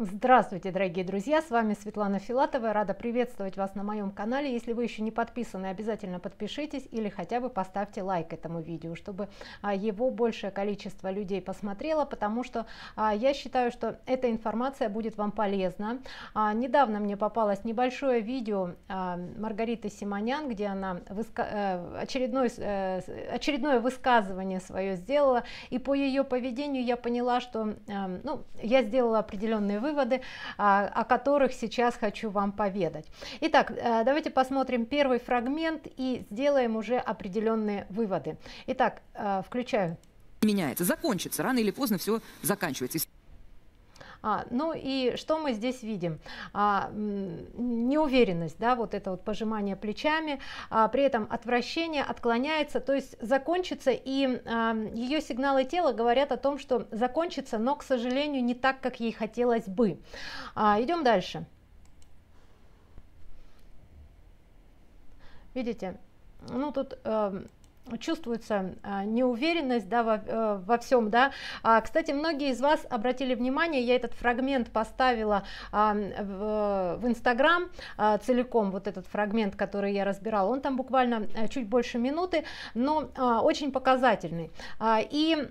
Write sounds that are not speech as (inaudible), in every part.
Здравствуйте, дорогие друзья! С вами Светлана Филатова. Рада приветствовать вас на моем канале. Если вы еще не подписаны, обязательно подпишитесь или хотя бы поставьте лайк этому видео, чтобы а, его большее количество людей посмотрело, потому что а, я считаю, что эта информация будет вам полезна. А, недавно мне попалось небольшое видео Маргариты Симонян, где она э, очередное, э, очередное высказывание свое сделала, и по ее поведению я поняла, что э, ну, я сделала определенные выводы, выводы, а, о которых сейчас хочу вам поведать. Итак, э, давайте посмотрим первый фрагмент и сделаем уже определенные выводы. Итак, э, включаю. Меняется, закончится, рано или поздно все заканчивается. А, ну и что мы здесь видим? А, неуверенность, да, вот это вот пожимание плечами, а, при этом отвращение отклоняется, то есть закончится, и а, ее сигналы тела говорят о том, что закончится, но, к сожалению, не так, как ей хотелось бы. А, идем дальше. Видите, ну тут э, чувствуется а, неуверенность да, во, э, во всем. Да. А, кстати, многие из вас обратили внимание, я этот фрагмент поставила а, в, в Инстаграм а, целиком, вот этот фрагмент, который я разбирал. он там буквально э, чуть больше минуты, но а, очень показательный. А, и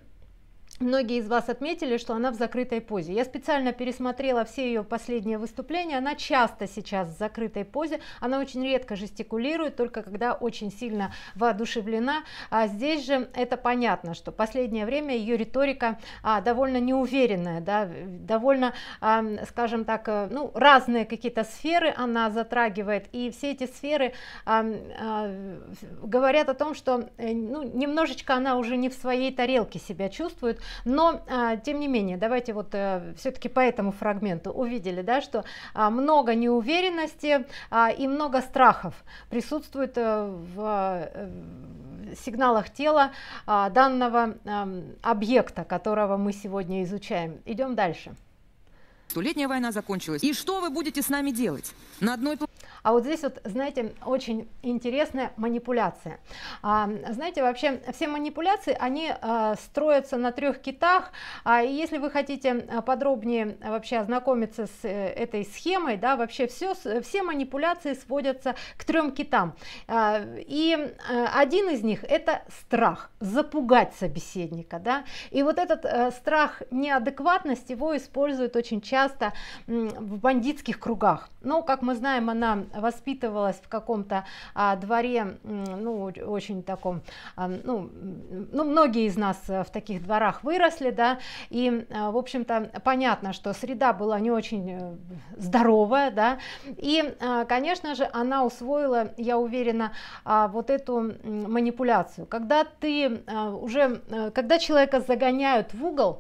Многие из вас отметили, что она в закрытой позе. Я специально пересмотрела все ее последние выступления. Она часто сейчас в закрытой позе. Она очень редко жестикулирует, только когда очень сильно воодушевлена. А здесь же это понятно, что последнее время ее риторика а, довольно неуверенная, да, довольно, а, скажем так, э, ну, разные какие-то сферы она затрагивает. И все эти сферы а, а, говорят о том, что э, ну, немножечко она уже не в своей тарелке себя чувствует но, а, тем не менее, давайте вот э, все-таки по этому фрагменту увидели, да, что а, много неуверенности а, и много страхов присутствует э, в э, сигналах тела данного эм, объекта, которого мы сегодня изучаем. Идем дальше. Столетняя война закончилась. И что вы будете с нами делать? На одной а вот здесь вот, знаете, очень интересная манипуляция. А, знаете, вообще все манипуляции, они а, строятся на трех китах. А, и если вы хотите а, подробнее вообще ознакомиться с э, этой схемой, да, вообще все, все манипуляции сводятся к трем китам. А, и а, один из них это страх, запугать собеседника, да. И вот этот э, страх неадекватности его используют очень часто в бандитских кругах. Но, как мы знаем, она воспитывалась в каком-то а, дворе, ну, очень таком, а, ну, ну, многие из нас в таких дворах выросли, да, и, а, в общем-то, понятно, что среда была не очень э, здоровая, да, и, а, конечно же, она усвоила, я уверена, а, вот эту манипуляцию. Когда ты а, уже, э, когда человека загоняют в угол,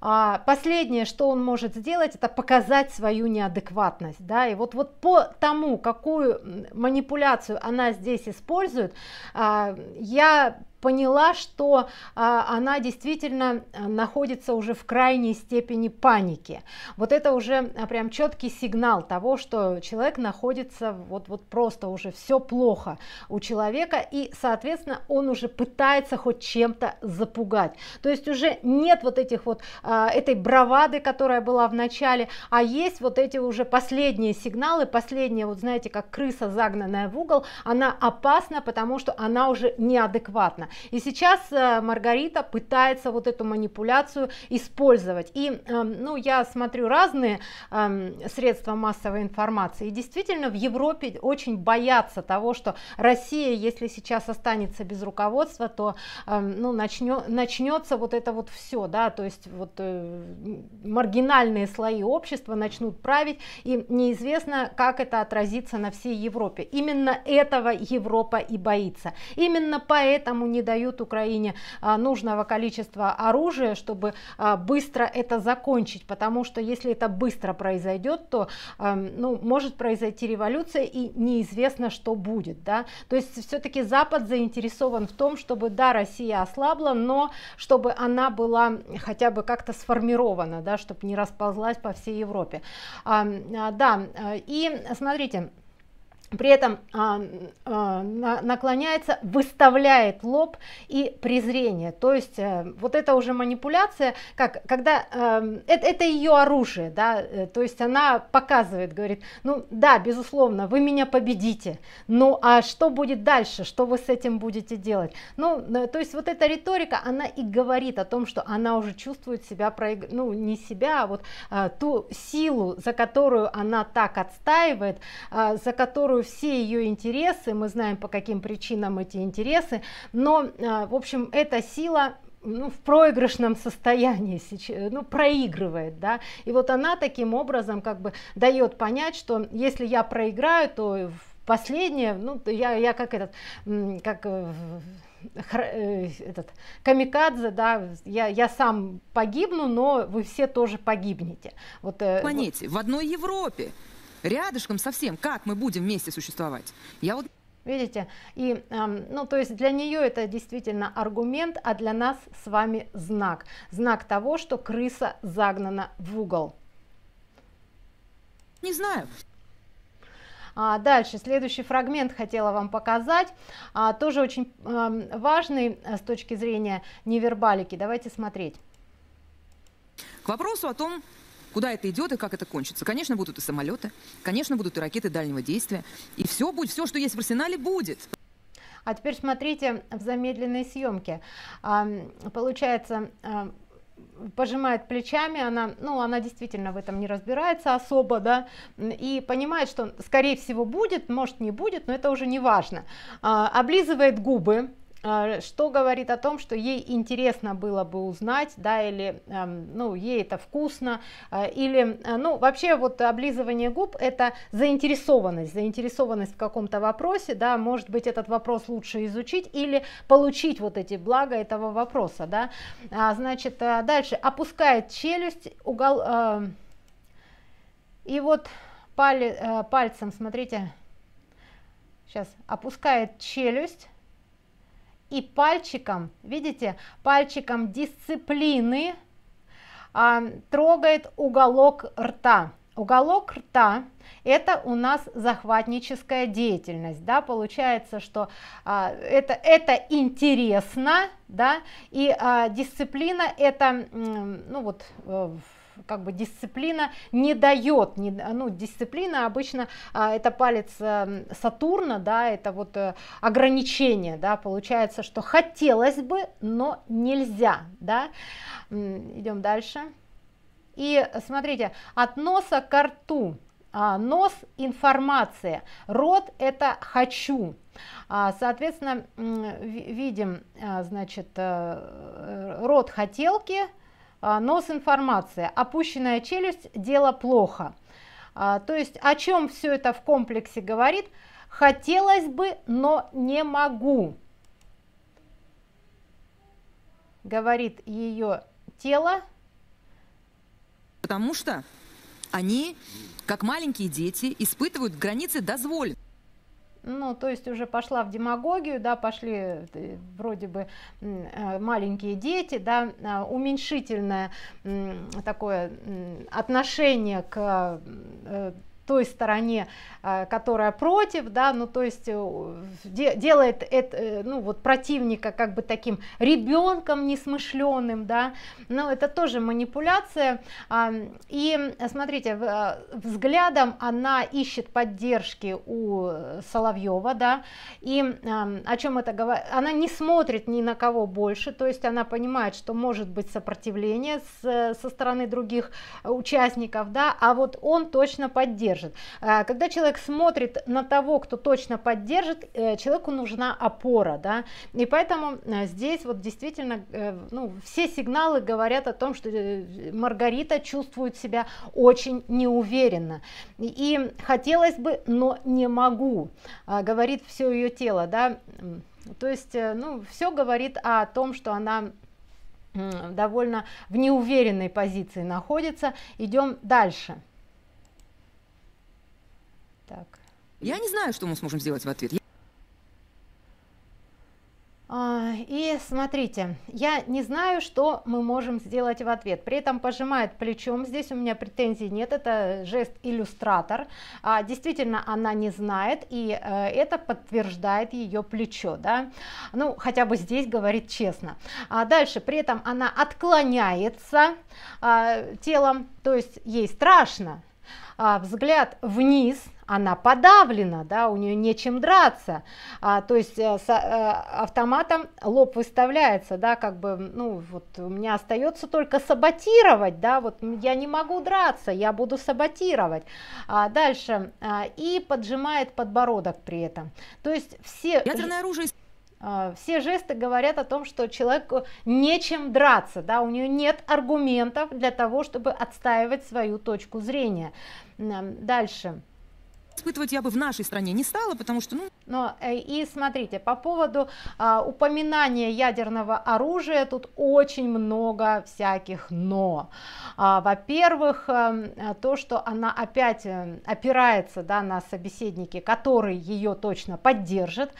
а последнее что он может сделать это показать свою неадекватность да и вот вот по тому какую манипуляцию она здесь использует а, я поняла, что а, она действительно э, находится уже в крайней степени паники. Вот это уже а, прям четкий сигнал того, что человек находится вот вот просто уже все плохо у человека, и соответственно он уже пытается хоть чем-то запугать. То есть уже нет вот этих вот а, этой бравады, которая была в начале, а есть вот эти уже последние сигналы, последние вот знаете, как крыса загнанная в угол, она опасна, потому что она уже неадекватна и сейчас э, Маргарита пытается вот эту манипуляцию использовать. И, эм, ну, я смотрю разные эм, средства массовой информации, и действительно в Европе очень боятся того, что Россия, если сейчас останется без руководства, то, эм, ну, начнет, начнется вот это вот все, да, то есть вот э, маргинальные слои общества начнут править, и неизвестно, как это отразится на всей Европе. Именно этого Европа и боится. Именно поэтому не не дают Украине а, нужного количества оружия, чтобы а, быстро это закончить, потому что если это быстро произойдет, то эм, ну, может произойти революция и неизвестно, что будет. Да? То есть все-таки Запад заинтересован в том, чтобы, да, Россия ослабла, но чтобы она была хотя бы как-то сформирована, да, чтобы не расползлась по всей Европе. А, да, э, и смотрите, при этом а, а, наклоняется, выставляет лоб и презрение. То есть а, вот это уже манипуляция, как когда а, это, это ее оружие, да, э, то есть она показывает, говорит, ну да, безусловно, вы меня победите, ну а что будет дальше, что вы с этим будете делать? Ну, то есть вот эта риторика, она и говорит о том, что она уже чувствует себя, проиг... ну не себя, а вот а, ту силу, за которую она так отстаивает, а, за которую фиксирую все ее интересы, мы знаем по каким причинам эти интересы, но, а, в общем, эта сила ну, в проигрышном состоянии сейчас ну, проигрывает да и вот она таким образом как бы дает понять что если я проиграю то последнее ну я я как этот как э, э, этот камикадзе да я я сам погибну но вы все тоже погибнете вот планете э, вот. в одной Европе рядышком совсем, как мы будем вместе существовать. Я вот Видите, и, эм, ну, то есть для нее это действительно аргумент, а для нас с вами знак. Знак того, что крыса загнана в угол. Не знаю. А дальше, следующий фрагмент хотела вам показать, а, тоже очень эм, э, важный с точки зрения невербалики. Давайте смотреть. К вопросу о том, куда это идет и как это кончится. Конечно, будут и самолеты, конечно, будут и ракеты дальнего действия. И все будет, все, что есть в арсенале, будет. А теперь смотрите в замедленной съемке. А, получается, пожимает плечами, она, ну, она действительно в этом не разбирается особо, да, и понимает, что скорее всего будет, может не будет, но это уже не важно. А, облизывает губы, Э, что говорит о том, что ей интересно было бы узнать, да, или, эм, ну, ей это вкусно, э, или, э, ну, вообще вот облизывание губ – это заинтересованность, заинтересованность в каком-то вопросе, да, может быть, этот вопрос лучше изучить или получить вот эти блага этого вопроса, да. А, значит, дальше, опускает челюсть, угол, и вот пальцем, смотрите, сейчас, опускает челюсть, и пальчиком видите пальчиком дисциплины а, трогает уголок рта уголок рта это у нас захватническая деятельность да получается что а, это это интересно да и а, дисциплина это ну вот э, как бы дисциплина не дает, не, ну, дисциплина обычно а, это палец а, Сатурна, да, это вот а, ограничение, да, получается, что хотелось бы, но нельзя, да, идем дальше. И смотрите, от носа к рту, а, нос информация, рот это хочу, а, соответственно видим а, значит э, э, рот хотелки а, нос информация, опущенная челюсть – дело плохо. А, то есть о чем все это в комплексе говорит? Хотелось бы, но не могу, говорит ее тело. Потому что они, как маленькие дети, испытывают границы дозволенного ну, то есть уже пошла в демагогию, да, пошли э, вроде бы э, маленькие дети, да, а, уменьшительное такое отношение к э, той стороне, э, которая против, да, ну то есть э, делает это, э, ну вот противника как бы таким ребенком несмышленым, да, но это тоже манипуляция. И смотрите, взглядом она ищет поддержки у Соловьева, да, и о чем это говорит, она не смотрит ни на кого больше, то есть она понимает, что может быть сопротивление со стороны других участников, да, а вот он точно поддерживает поддержит. А, когда человек смотрит на того, кто точно поддержит, э, человеку нужна опора, да, и поэтому э, здесь вот действительно, э, ну, все сигналы говорят о том, что Маргарита чувствует себя очень неуверенно, и хотелось бы, но не могу, а, говорит все ее тело, да, то есть, ну, все говорит о том, что она довольно в неуверенной позиции находится. Идем дальше. Так. Я не знаю, что мы сможем сделать в ответ. А, и смотрите, я не знаю, что мы можем сделать в ответ. При этом пожимает плечом, здесь у меня претензий нет, это жест иллюстратор. А, действительно, она не знает, и э, это подтверждает ее плечо, да. Ну, хотя бы здесь говорит честно. А дальше, при этом она отклоняется э, телом, то есть ей страшно. А, взгляд вниз – она подавлена, да, у нее нечем драться, а, то есть э, с а, э, автоматом лоб выставляется, да, как бы, ну, вот у меня остается только саботировать, да, вот я не могу драться, я буду саботировать. А, дальше, а, и поджимает подбородок при этом, то есть все... Ядерное оружие а, все жесты говорят о том, что человеку нечем драться, да, у нее нет аргументов для того, чтобы отстаивать свою точку зрения. Дальше испытывать я бы в нашей стране не стала, потому что, ну... Но, э, и смотрите, по поводу а, упоминания ядерного оружия, тут очень много всяких «но». А, во-первых, эм, то, что она опять э, опирается да, на собеседники, которые ее точно поддержат.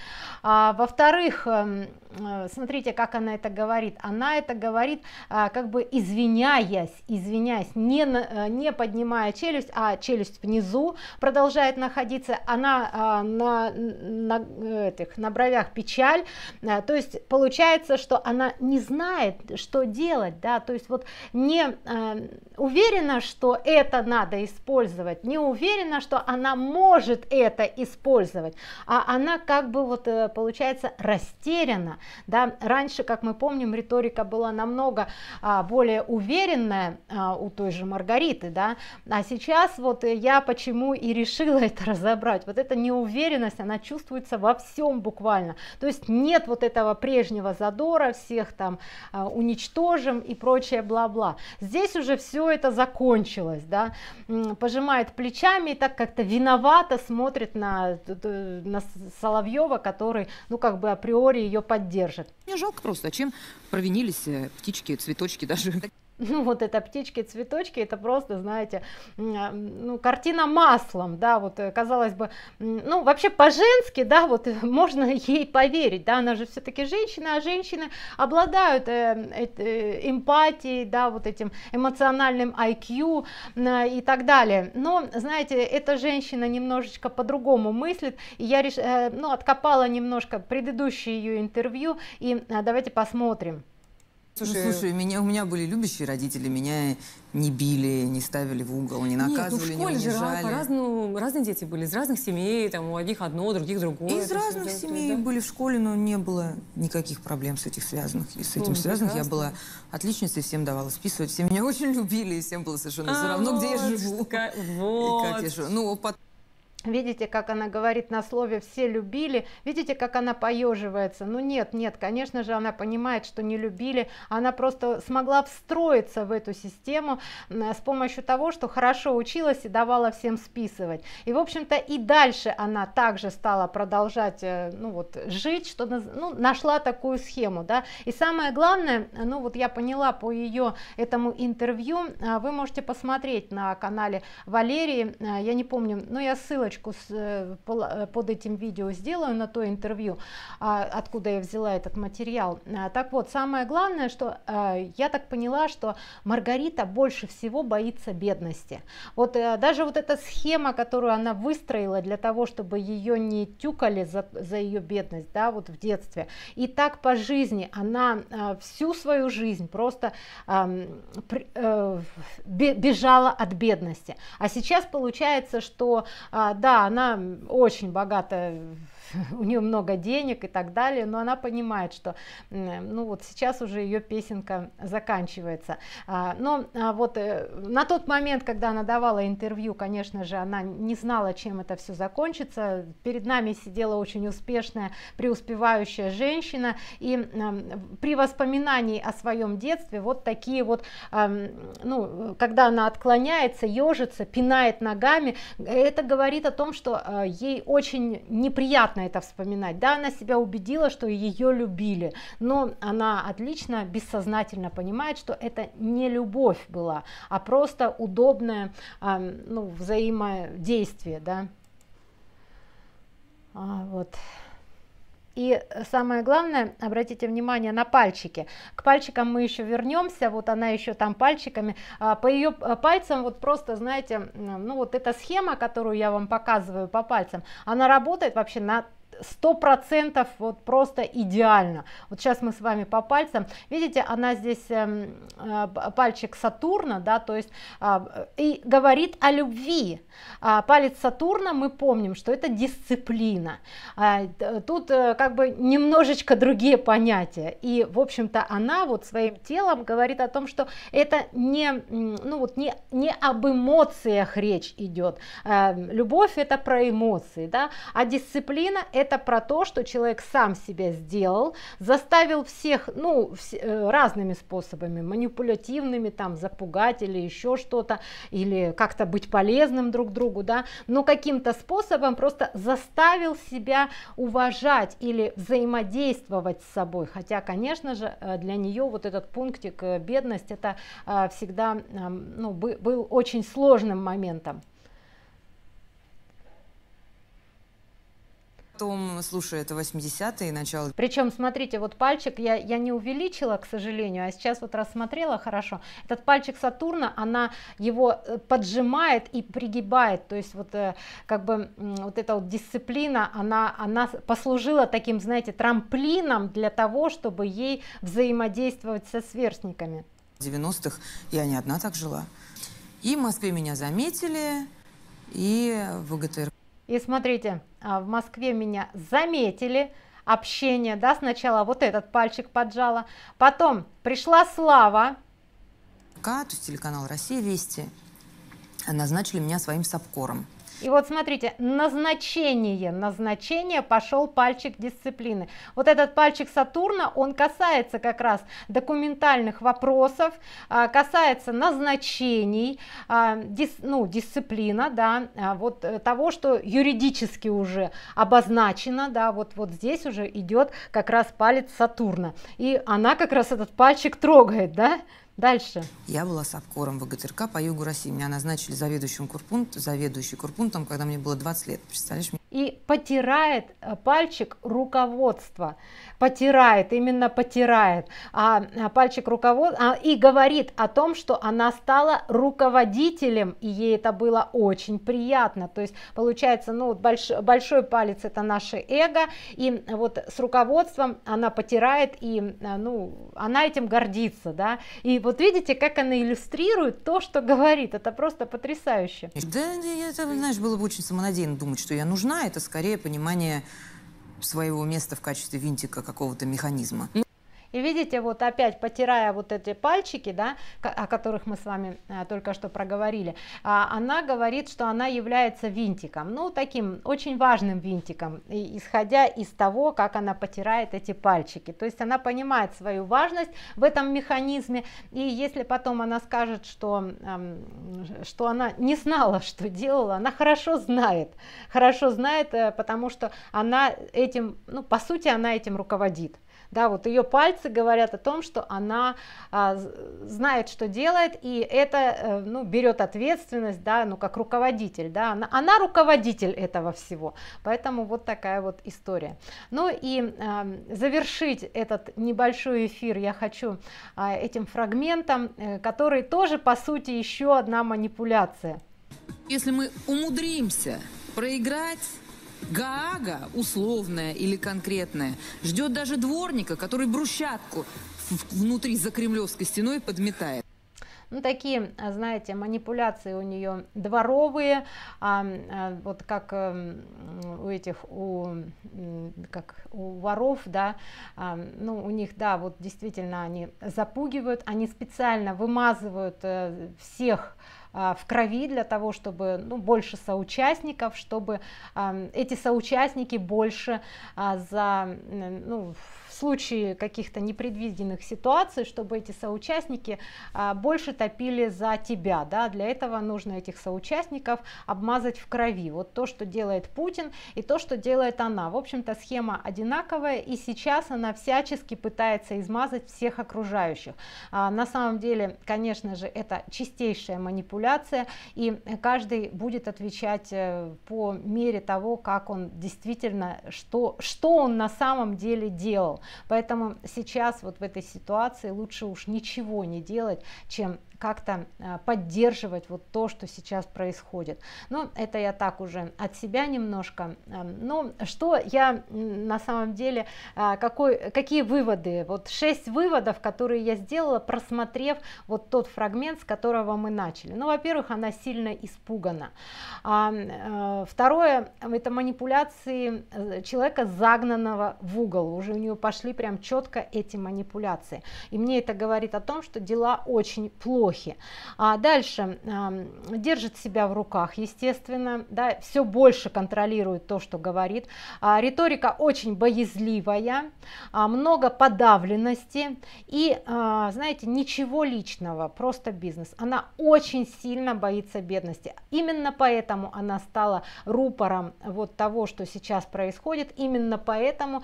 А, во-вторых, эм, э, смотрите, как она это говорит. Она это говорит а, как бы извиняясь, извиняясь, не, не поднимая челюсть, а челюсть внизу продолжает на находиться, она а, на, на, этих, на бровях печаль, э, то есть получается, что она не знает, что делать, да, то есть вот не э, уверена, что это надо использовать, не уверена, что она может это использовать, а она как бы вот э, получается растеряна, да, раньше, как мы помним, риторика была намного а, более уверенная а, у той же Маргариты, да, а сейчас вот я почему и решила (laughs) это это разобрать вот эта неуверенность она чувствуется во всем буквально то есть нет вот этого прежнего задора всех там а, уничтожим и прочее бла-бла здесь уже все это закончилось да пожимает плечами и так как-то виновато смотрит на, на Соловьева который ну как бы априори ее поддержит мне жалко просто а чем провинились э, птички цветочки даже (laughs) ну вот это птички, цветочки, это просто, знаете, а, ну, картина маслом, да, вот э, казалось бы, ну вообще по-женски, да, вот э, (laughs) можно ей поверить, да, она же все-таки женщина, а женщины обладают э, э, э, эмпатией, да, вот этим эмоциональным IQ э, и так далее, но, знаете, эта женщина немножечко по-другому мыслит, и я, реш... э, ну, откопала немножко предыдущее ее интервью, и э, давайте посмотрим. Слушай, ну, слушай меня, у меня были любящие родители, меня не били, не ставили в угол, не наказывали, Нет, ну в школе не унижали. Же разному, разные дети были, из разных семей, там у одних одно, у других другое. Из разных семей да? были в школе, но не было никаких проблем с этих связанных. И с этим ну, связанных прекрасно. я была отличницей, всем давала списывать, все меня (laughs) очень любили, и всем было совершенно а, все равно, вот, где я живу. Как, вот. (laughs) И как я живу. Ну, потом Видите, как она говорит на слове «все любили», видите, как она поеживается. Ну нет, нет, конечно же, она понимает, что не любили, она просто смогла встроиться в эту систему с помощью того, что хорошо училась и давала всем списывать. И, в общем-то, и дальше она также стала продолжать, э, ну вот, жить, что ну, нашла такую схему, да. И самое главное, ну вот я поняла по ее этому интервью, а, вы можете посмотреть на канале Валерии, э, я не помню, но я ссылочку ссылочку с, э, э, под этим видео сделаю на то интервью, а, откуда я взяла этот материал. А, так вот, самое главное, что э, я так поняла, что Маргарита больше всего боится бедности. Вот даже вот эта схема, которую она выстроила для того, чтобы ее не тюкали за, за ее бедность, да, вот в детстве. И так по жизни она всю свою жизнь просто бежала от бедности. А сейчас получается, что а, да, она очень богата (laughs) у нее много денег и так далее, но она понимает, что ну вот сейчас уже ее песенка заканчивается. А, но а, вот э, на тот момент, когда она давала интервью, конечно же, она не знала, чем это все закончится. Перед нами сидела очень успешная, преуспевающая женщина, и при воспоминании о своем детстве вот такие вот, ну, когда она отклоняется, ежится, пинает ногами, э, это говорит о том, что э, ей очень неприятно приятно это вспоминать. Да, она себя убедила, что ее любили, но она отлично, бессознательно понимает, что это не любовь была, а просто удобное ну, взаимодействие. Да? А, вот. И самое главное, обратите внимание на пальчики. К пальчикам мы еще вернемся, вот она еще там пальчиками. А, по ее а, пальцам вот просто, знаете, ну вот эта схема, которую я вам показываю по пальцам, она работает вообще на сто процентов вот просто идеально вот сейчас мы с вами по пальцам видите она здесь эм, э, пальчик сатурна да то есть э, и говорит о любви а палец сатурна мы помним что это дисциплина а, тут э, как бы немножечко другие понятия и в общем то она вот своим телом говорит о том что это не ну вот не не об эмоциях речь идет эм, любовь это про эмоции да а дисциплина это это про то, что человек сам себя сделал, заставил всех, ну, вс э, разными способами, манипулятивными, там, запугать или еще что-то, или как-то быть полезным друг другу, да, но каким-то способом просто заставил себя уважать или взаимодействовать с собой, хотя, конечно же, э, для нее вот этот пунктик э, бедность, это всегда, ну, был очень сложным моментом. Потом, слушай, это 80-е начало. Причем, смотрите, вот пальчик я, я не увеличила, к сожалению, а сейчас вот рассмотрела хорошо. Этот пальчик Сатурна, она его э, поджимает и пригибает. То есть вот э, как бы вот эта вот дисциплина, она, она послужила таким, знаете, трамплином для того, чтобы ей взаимодействовать со сверстниками. В 90-х я не одна так жила. И в Москве меня заметили, и в ГТРК и смотрите, а, в Москве меня заметили, общение, да, сначала вот этот пальчик поджала, потом пришла Слава. То телеканал «Россия Вести» назначили меня своим сапкором. И вот смотрите, назначение, назначение пошел пальчик дисциплины. Вот этот пальчик Сатурна, он касается как раз документальных вопросов, а, касается назначений, а, дис, ну, дисциплина, да, а, вот э, того, что юридически уже обозначено, да, вот, вот здесь уже идет как раз палец Сатурна. И она как раз этот пальчик трогает, да, Дальше. Я была в ГТРК по югу России. Меня назначили заведующим курпункт, заведующий курпунтом, когда мне было 20 лет. Представляешь, и потирает э, пальчик руководства, потирает, именно потирает а, а пальчик руководства и говорит о том, что она стала руководителем, и ей это было очень приятно, то есть получается, ну, больш, большой палец это наше эго, и вот с руководством она потирает, и, э, ну, она этим гордится, да, и вот видите, как она иллюстрирует то, что говорит, это просто потрясающе. Да, я, знаешь, было бы очень самонадеянно думать, что я нужна, это скорее понимание своего места в качестве винтика какого-то механизма. И видите, вот опять потирая вот эти пальчики, да, о которых мы с вами э, только что проговорили, а, она говорит, что она является винтиком, ну таким очень важным винтиком, исходя из того, как она потирает эти пальчики. То есть она понимает свою важность в этом механизме, и если потом она скажет, что, эм, что она не знала, (laughs) что делала, она хорошо знает, хорошо знает, э, потому что она этим, ну по сути она этим руководит да, вот ее пальцы говорят о том, что она а, знает, что делает, и это, э, ну, берет ответственность, да, ну, как руководитель, да, она, она руководитель этого всего, поэтому вот такая вот история. Ну и а, завершить этот небольшой эфир я хочу а, этим фрагментом, э, который тоже, по сути, еще одна манипуляция. Если мы умудримся проиграть Гаага, условная или конкретная, ждет даже дворника, который брусчатку внутри за кремлевской стеной подметает. Ну, такие, а, знаете, манипуляции у нее дворовые, а, а, вот как а, у этих, у, как у воров, да, а, ну, у них, да, вот действительно они запугивают, они специально вымазывают э, всех а, в крови для того, чтобы ну, больше соучастников, чтобы эти соучастники больше а, за ну, случае каких-то непредвиденных ситуаций, чтобы эти соучастники а, больше топили за тебя. Да? Для этого нужно этих соучастников обмазать в крови. Вот то, что делает Путин и то, что делает она. В общем-то, схема одинаковая, и сейчас она всячески пытается измазать всех окружающих. А, на самом деле, конечно же, это чистейшая манипуляция, и каждый будет отвечать э, по мере того, как он действительно, что, что он на самом деле делал. Поэтому сейчас вот в этой ситуации лучше уж ничего не делать, чем как-то э, поддерживать вот то, что сейчас происходит. Но ну, это я так уже от себя немножко. Эм, Но ну, что я на самом деле, э, какой, какие выводы? Вот шесть выводов, которые я сделала, просмотрев вот тот фрагмент, с которого мы начали. Ну, во-первых, она сильно испугана. Э, второе, это манипуляции человека, загнанного в угол. Уже у нее пошли пошли прям четко эти манипуляции. И мне это говорит о том, что дела очень плохи. А дальше держит себя в руках, естественно, да, все больше контролирует то, что говорит. А, риторика очень боязливая, а, много подавленности и, а, знаете, ничего личного, просто бизнес. Она очень сильно боится бедности. Именно поэтому она стала рупором вот того, что сейчас происходит. Именно поэтому,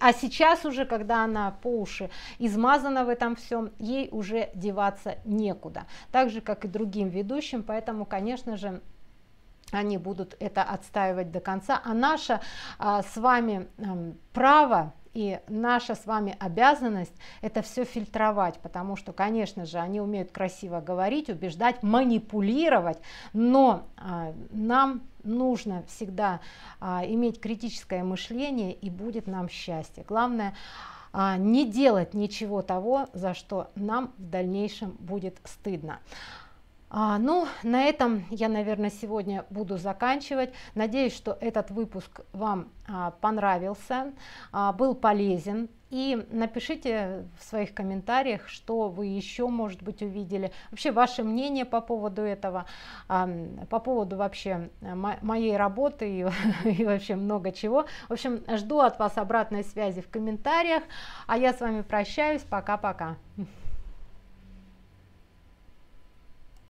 а сейчас уже уже, когда она по уши измазана в этом всем, ей уже деваться некуда. Так же, как и другим ведущим, поэтому, конечно же, они будут это отстаивать до конца. А наше а, с вами а, право и наша с вами обязанность это все фильтровать, потому что, конечно же, они умеют красиво говорить, убеждать, манипулировать, но а, нам нужно всегда а, иметь критическое мышление и будет нам счастье. Главное а, не делать ничего того, за что нам в дальнейшем будет стыдно. А, ну, на этом я, наверное, сегодня буду заканчивать. Надеюсь, что этот выпуск вам а, понравился, а, был полезен. И напишите в своих комментариях, что вы еще, может быть, увидели. Вообще ваше мнение по поводу этого, по поводу вообще э, моей работы и, (laughs) и вообще много чего. В общем, жду от вас обратной связи в комментариях. А я с вами прощаюсь. Пока-пока.